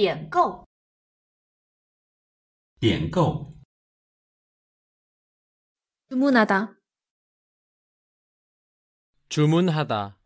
点购，点购， 주문하다, 주문하다.